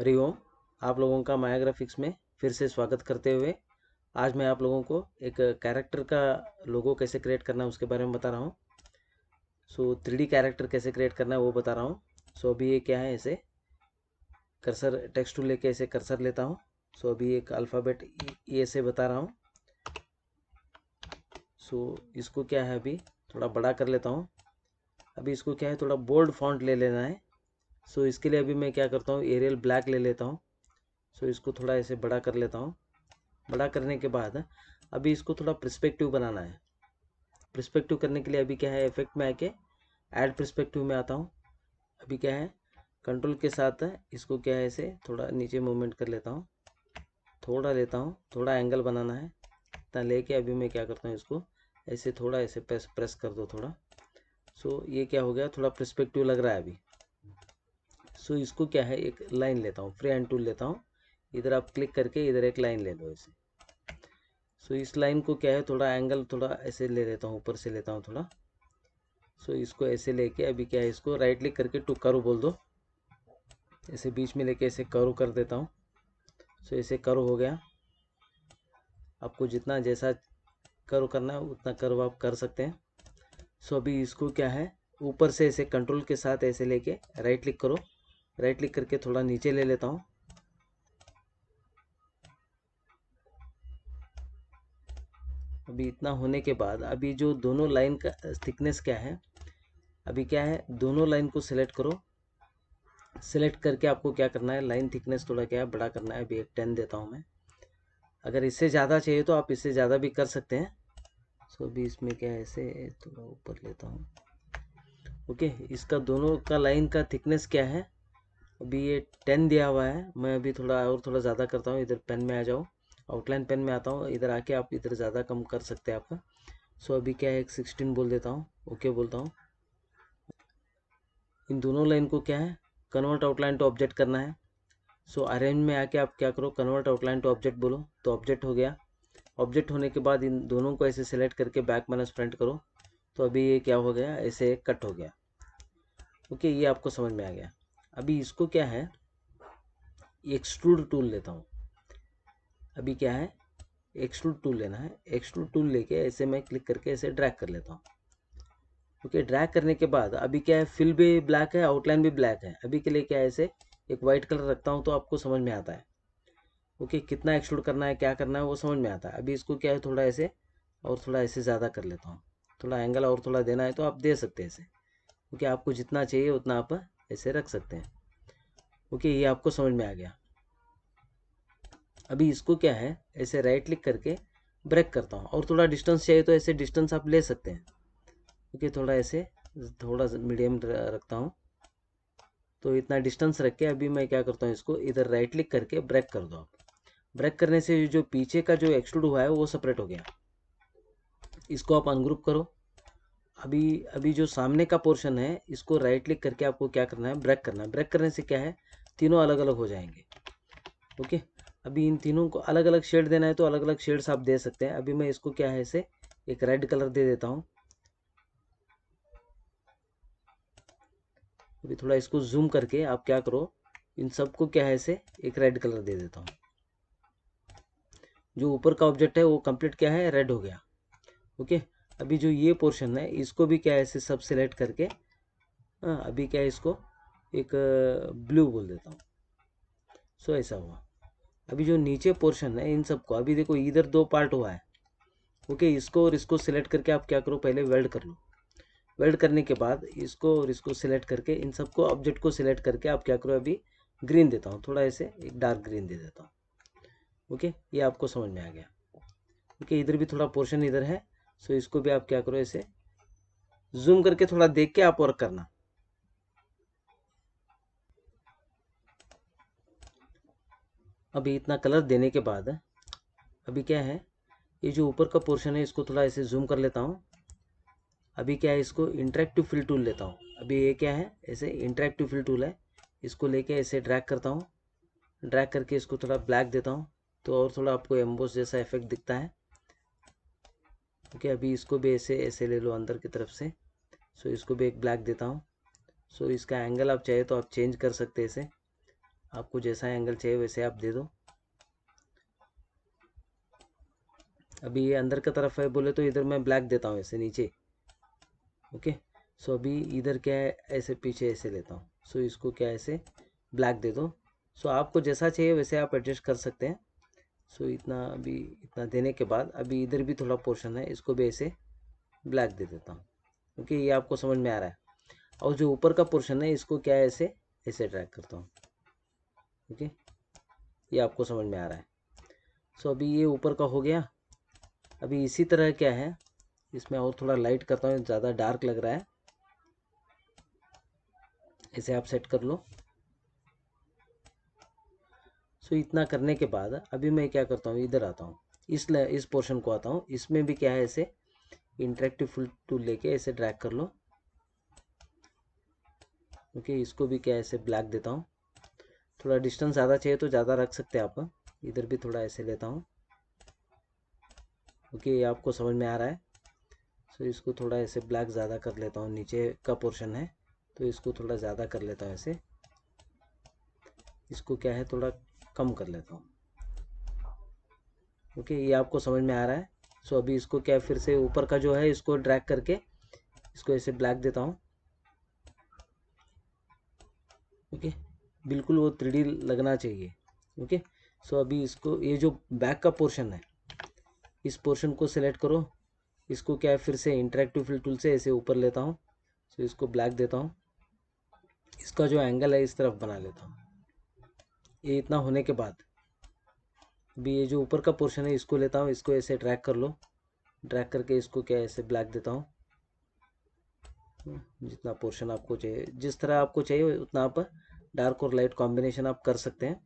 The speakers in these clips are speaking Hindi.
हरिओम आप लोगों का माया ग्राफिक्स में फिर से स्वागत करते हुए आज मैं आप लोगों को एक कैरेक्टर का लोगो कैसे क्रिएट करना है उसके बारे में बता रहा हूँ सो थ्री डी कैरेक्टर कैसे क्रिएट करना है वो बता रहा हूँ सो अभी ये क्या है ऐसे कर्सर टेक्स्ट टू लेके ऐसे कर्सर लेता हूँ सो अभी एक अल्फ़ाबेट ये से बता रहा हूँ सो इसको क्या है अभी थोड़ा बड़ा कर लेता हूँ अभी इसको क्या है थोड़ा बोल्ड फॉन्ट ले लेना है सो so, इसके लिए अभी मैं क्या करता हूँ एरियल ब्लैक ले लेता हूँ सो so, इसको थोड़ा ऐसे बड़ा कर लेता हूँ बड़ा करने के बाद अभी इसको थोड़ा प्रस्पेक्टिव बनाना है प्रस्पेक्टिव करने के लिए अभी क्या है इफेक्ट में आके ऐड प्रस्पेक्टिव में आता हूँ अभी क्या है कंट्रोल के साथ इसको क्या है ऐसे थोड़ा नीचे मूवमेंट कर लेता हूँ थोड़ा लेता हूँ थोड़ा एंगल बनाना है इतना लेके अभी मैं क्या करता हूँ इसको ऐसे थोड़ा ऐसे प्रेस प्रेस कर दो थोड़ा सो so, ये क्या हो गया थोड़ा प्रस्पेक्टिव लग रहा है अभी सो इसको क्या है एक लाइन लेता हूँ फ्री हैंड टूल लेता हूँ इधर आप क्लिक करके इधर एक लाइन ले लो इसे सो इस लाइन को क्या है थोड़ा एंगल थोड़ा ऐसे ले लेता हूँ ऊपर से लेता हूँ थोड़ा सो इसको ऐसे लेके अभी क्या है इसको राइट क्लिक करके टू करो बोल दो ऐसे बीच में लेके ऐसे करो कर देता हूँ सो ऐसे करो हो गया आपको जितना जैसा करो करना है उतना करो आप कर सकते हैं सो अभी इसको क्या है ऊपर से ऐसे कंट्रोल के साथ ऐसे लेके राइट क्लिक करो राइट क्लिक करके थोड़ा नीचे ले लेता हूँ अभी इतना होने के बाद अभी जो दोनों लाइन का थिकनेस क्या है अभी क्या है दोनों लाइन को सिलेक्ट करो सिलेक्ट करके आपको क्या करना है लाइन थिकनेस थोड़ा क्या है बड़ा करना है अभी एक टेन देता हूँ मैं अगर इससे ज़्यादा चाहिए तो आप इससे ज़्यादा भी कर सकते हैं सो अभी इसमें क्या है इसे थोड़ा ऊपर लेता हूँ ओके इसका दोनों का लाइन का थिकनेस क्या है अभी ये टेन दिया हुआ है मैं अभी थोड़ा और थोड़ा ज़्यादा करता हूँ इधर पेन में आ जाओ आउटलाइन पेन में आता हूँ इधर आके आप इधर ज़्यादा कम कर सकते हैं आपका सो अभी क्या है एक सिक्सटीन बोल देता हूँ ओके बोलता हूँ इन दोनों लाइन को क्या है कन्वर्ट आउटलाइन टू ऑब्जेक्ट करना है सो so, अरेंज में आके आप क्या करो कन्वर्ट आउटलाइन टू ऑब्जेक्ट बोलो तो ऑब्जेक्ट हो गया ऑब्जेक्ट होने के बाद इन दोनों को ऐसे सेलेक्ट करके बैक माइनस फ्रंट करो तो अभी ये क्या हो गया ऐसे कट हो गया ओके okay, ये आपको समझ में आ गया अभी इसको क्या है एक्सट्रूड टूल लेता हूँ अभी क्या है एक्सट्रूड टूल लेना है एक्सट्रूड टूल लेके ऐसे मैं क्लिक करके ऐसे ड्रैग कर लेता हूँ ओके ड्रैग करने के बाद अभी क्या है फिल भी ब्लैक है आउटलाइन भी ब्लैक है अभी के लिए क्या है ऐसे एक वाइट कलर रखता हूँ तो आपको समझ में आता है ओके कितना एक्सट्रूड करना है क्या करना है वो समझ में आता है अभी इसको क्या है थोड़ा ऐसे और थोड़ा ऐसे ज़्यादा कर लेता हूँ थोड़ा एंगल और थोड़ा देना है तो आप दे सकते हैं ऐसे क्योंकि आपको जितना चाहिए उतना आप ऐसे रख सकते हैं ओके ये आपको समझ में आ गया अभी इसको क्या है ऐसे राइट क्लिक करके ब्रेक करता हूँ और थोड़ा डिस्टेंस चाहिए तो ऐसे डिस्टेंस आप ले सकते हैं ओके थोड़ा ऐसे थोड़ा मीडियम रखता हूँ तो इतना डिस्टेंस रख के अभी मैं क्या करता हूँ इसको इधर राइट क्लिक करके ब्रेक कर दो ब्रेक करने से जो पीछे का जो एक्सट्रूड हुआ है वो सेपरेट हो गया इसको आप अनग्रुप करो अभी अभी जो सामने का पोर्शन है इसको राइट क्लिक करके आपको क्या करना है ब्रेक करना है ब्रेक करने से क्या है तीनों अलग अलग हो जाएंगे ओके अभी इन तीनों को अलग अलग शेड देना है तो अलग अलग शेड्स आप दे सकते हैं अभी मैं इसको क्या है इसे एक रेड कलर दे देता हूँ अभी थोड़ा इसको जूम करके आप क्या करो इन सबको क्या है इसे एक रेड कलर दे देता हूँ जो ऊपर का ऑब्जेक्ट है वो कंप्लीट क्या है रेड हो गया ओके अभी जो ये पोर्शन है इसको भी क्या ऐसे सब सेलेक्ट करके हाँ अभी क्या है इसको एक ब्लू बोल देता हूँ सो ऐसा हुआ अभी जो नीचे पोर्शन है इन सबको अभी देखो इधर दो पार्ट हुआ है ओके इसको और इसको सिलेक्ट करके आप क्या करो पहले वेल्ड कर लो वेल्ड करने के बाद इसको और इसको सिलेक्ट करके इन सबको ऑब्जेक्ट को सिलेक्ट करके आप क्या करो अभी ग्रीन देता हूँ थोड़ा ऐसे एक डार्क ग्रीन दे देता हूँ ओके ये आपको समझ में आ गया ओके इधर भी थोड़ा पोर्शन इधर है सो so, इसको भी आप क्या करो ऐसे जूम करके थोड़ा देख के आप वर्क करना अभी इतना कलर देने के बाद अभी क्या है ये जो ऊपर का पोर्शन है इसको थोड़ा ऐसे जूम कर लेता हूँ अभी क्या है इसको इंटरेक्टिव फिल टूल लेता हूँ अभी ये क्या है ऐसे इंटरेक्टिव फिल टूल है इसको लेके ऐसे ड्रैग करता हूँ ड्रैग करके इसको थोड़ा ब्लैक देता हूँ तो और थोड़ा आपको एम्बोस जैसा इफेक्ट दिखता है ओके अभी इसको भी ऐसे ऐसे ले लो अंदर की तरफ से सो इसको भी एक ब्लैक देता हूँ सो इसका एंगल आप चाहिए तो आप चेंज कर सकते हैं इसे आपको जैसा एंगल चाहिए वैसे आप दे दो अभी ये अंदर की तरफ है बोले तो इधर मैं ब्लैक देता हूँ ऐसे नीचे ओके सो अभी इधर क्या है ऐसे पीछे ऐसे लेता हूँ सो इसको क्या ऐसे ब्लैक दे दो सो आपको जैसा चाहिए वैसे आप एडजस्ट कर सकते हैं सो इतना अभी इतना देने के बाद अभी इधर भी थोड़ा पोर्शन है इसको भी ऐसे ब्लैक दे देता हूँ ओके ये आपको समझ में आ रहा है और जो ऊपर का पोर्शन है इसको क्या है ऐसे ऐसे ड्रैग करता हूँ ओके ये आपको समझ में आ रहा है सो अभी ये ऊपर का हो गया अभी इसी तरह क्या है इसमें और थोड़ा लाइट करता हूँ ज़्यादा डार्क लग रहा है इसे आप सेट कर लो सो इतना करने के बाद अभी मैं क्या करता हूँ इधर आता हूँ इस ल, इस पोर्शन को आता हूँ इसमें भी क्या है ऐसे इंटरेक्टिव फुल टूल लेके ऐसे ड्रैग कर लो ओके okay, इसको भी क्या ऐसे ब्लैक देता हूँ थोड़ा डिस्टेंस ज़्यादा चाहिए तो ज़्यादा रख सकते हैं आप इधर भी थोड़ा ऐसे लेता हूँ ओके okay, ये आपको समझ में आ रहा है सो so, इसको थोड़ा ऐसे ब्लैक ज़्यादा कर लेता हूँ नीचे का पोर्शन है तो इसको थोड़ा ज़्यादा कर लेता हूँ ऐसे इसको क्या है थोड़ा कम कर लेता हूँ ओके ये आपको समझ में आ रहा है सो अभी इसको क्या फिर से ऊपर का जो है इसको ड्रैग करके इसको ऐसे ब्लैक देता हूँ ओके बिल्कुल वो थ्री लगना चाहिए ओके सो अभी इसको ये जो बैक का पोर्शन है इस पोर्शन को सिलेक्ट करो इसको क्या फिर से इंटरेक्टिव फिल टूल से ऐसे ऊपर लेता हूँ सो इसको ब्लैक देता हूँ इसका जो एंगल है इस तरफ बना लेता हूँ ये इतना होने के बाद अभी ये जो ऊपर का पोर्शन है इसको लेता हूँ इसको ऐसे ड्रैग कर लो ड्रैग करके इसको क्या ऐसे ब्लैक देता हूँ हम्म, जितना पोर्शन आपको चाहिए जिस तरह आपको चाहिए उतना आप डार्क और लाइट कॉम्बिनेशन आप कर सकते हैं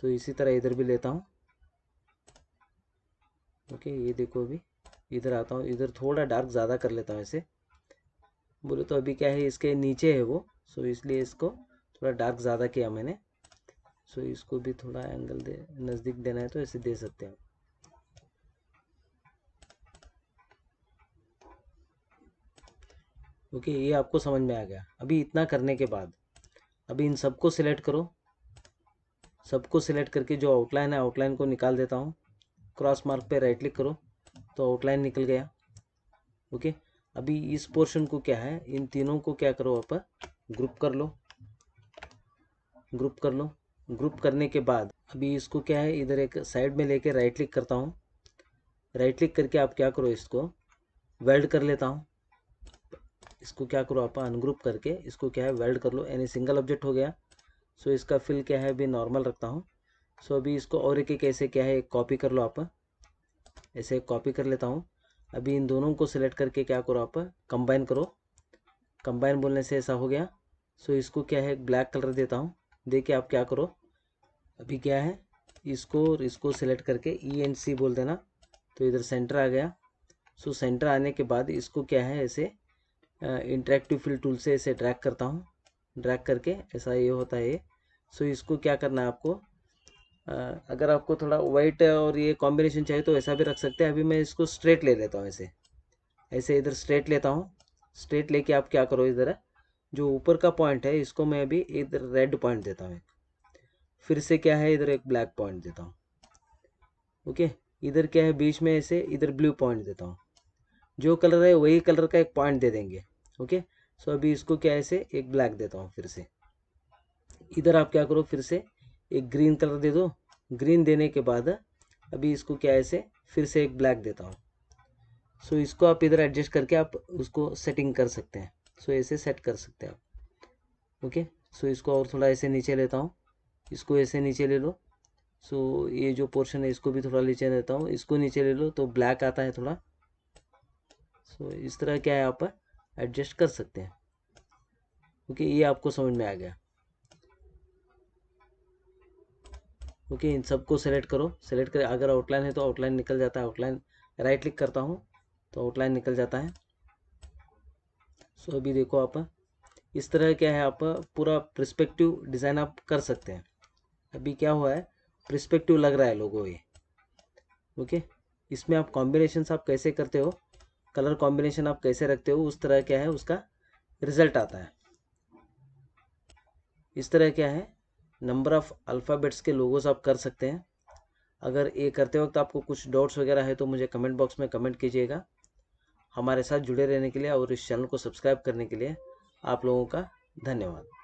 सो इसी तरह इधर भी लेता हूँ ओके ये देखो अभी इधर आता हूँ इधर थोड़ा डार्क ज़्यादा कर लेता हूँ ऐसे बोले तो अभी क्या है इसके नीचे है वो सो इसलिए इसको थोड़ा डार्क ज़्यादा किया मैंने सो इसको भी थोड़ा एंगल दे नज़दीक देना है तो ऐसे दे सकते हैं ओके ये आपको समझ में आ गया अभी इतना करने के बाद अभी इन सबको सिलेक्ट करो सबको सिलेक्ट करके जो आउटलाइन है आउटलाइन को निकाल देता हूँ क्रॉस मार्क पे राइट क्लिक करो तो आउटलाइन निकल गया ओके अभी इस पोर्शन को क्या है इन तीनों को क्या करो आप ग्रुप कर लो ग्रुप कर लो ग्रुप करने के बाद अभी इसको क्या है इधर एक साइड में लेके राइट क्लिक करता हूँ राइट क्लिक करके आप क्या करो इसको वेल्ड कर लेता हूँ इसको क्या करो आप अनग्रुप करके इसको क्या है वेल्ड कर लो यानी सिंगल ऑब्जेक्ट हो गया सो इसका फिल क्या है अभी नॉर्मल रखता हूँ सो अभी इसको और एक एक ऐसे क्या है कॉपी कर लो आप ऐसे कॉपी कर लेता हूँ अभी इन दोनों को सिलेक्ट करके क्या करो आप कंबाइन करो कंबाइन बोलने से ऐसा हो गया सो इसको क्या है ब्लैक कलर देता हूँ देखिए आप क्या करो अभी क्या है इसको और इसको सेलेक्ट करके ई एंड सी बोल देना तो इधर सेंटर आ गया सो सेंटर आने के बाद इसको क्या है ऐसे इंटरेक्टिव फिल टूल से ऐसे ड्रैग करता हूँ ड्रैग करके ऐसा ये होता है सो इसको क्या करना है आपको अगर आपको थोड़ा वाइट और ये कॉम्बिनेशन चाहिए तो ऐसा भी रख सकते हैं अभी मैं इसको स्ट्रेट ले लेता हूँ ऐसे ऐसे इधर स्ट्रेट लेता हूँ स्ट्रेट लेके आप क्या करो इधर जो ऊपर का पॉइंट है इसको मैं अभी इधर रेड पॉइंट देता हूँ फिर से क्या है इधर एक ब्लैक पॉइंट देता हूँ ओके इधर क्या है बीच में ऐसे इधर ब्लू पॉइंट देता हूँ जो कलर है वही कलर का एक पॉइंट दे देंगे ओके सो अभी इसको क्या ऐसे एक ब्लैक देता हूँ फिर से इधर आप क्या करो फिर से एक ग्रीन कलर दे दो ग्रीन देने के बाद अभी इसको क्या ऐसे फिर से एक ब्लैक देता हूँ सो so, इसको आप इधर एडजस्ट करके आप उसको सेटिंग कर सकते हैं सो so, ऐसे सेट कर सकते हैं आप ओके सो इसको और थोड़ा ऐसे नीचे लेता हूँ इसको ऐसे नीचे ले लो सो so, ये जो पोर्शन है इसको भी थोड़ा नीचे देता हूँ इसको नीचे ले लो तो ब्लैक आता है थोड़ा सो so, इस तरह क्या है आप एडजस्ट कर सकते हैं ओके okay, ये आपको समझ में आ गया ओके okay, इन सबको सेलेक्ट करो सेलेक्ट कर अगर आउटलाइन है तो आउटलाइन निकल जाता है आउटलाइन राइट क्लिक करता हूँ तो आउटलाइन निकल जाता है सो so, अभी देखो आप इस तरह क्या है आप पूरा प्रस्पेक्टिव डिज़ाइन आप कर सकते हैं अभी क्या हुआ है प्रिस्पेक्टिव लग रहा है लोगों ये ओके इसमें आप कॉम्बिनेशन आप कैसे करते हो कलर कॉम्बिनेशन आप कैसे रखते हो उस तरह क्या है उसका रिजल्ट आता है इस तरह क्या है नंबर ऑफ अल्फ़ाबेट्स के लोगोस आप कर सकते हैं अगर ये करते वक्त आपको कुछ डाउट्स वगैरह है तो मुझे कमेंट बॉक्स में कमेंट कीजिएगा हमारे साथ जुड़े रहने के लिए और इस चैनल को सब्सक्राइब करने के लिए आप लोगों का धन्यवाद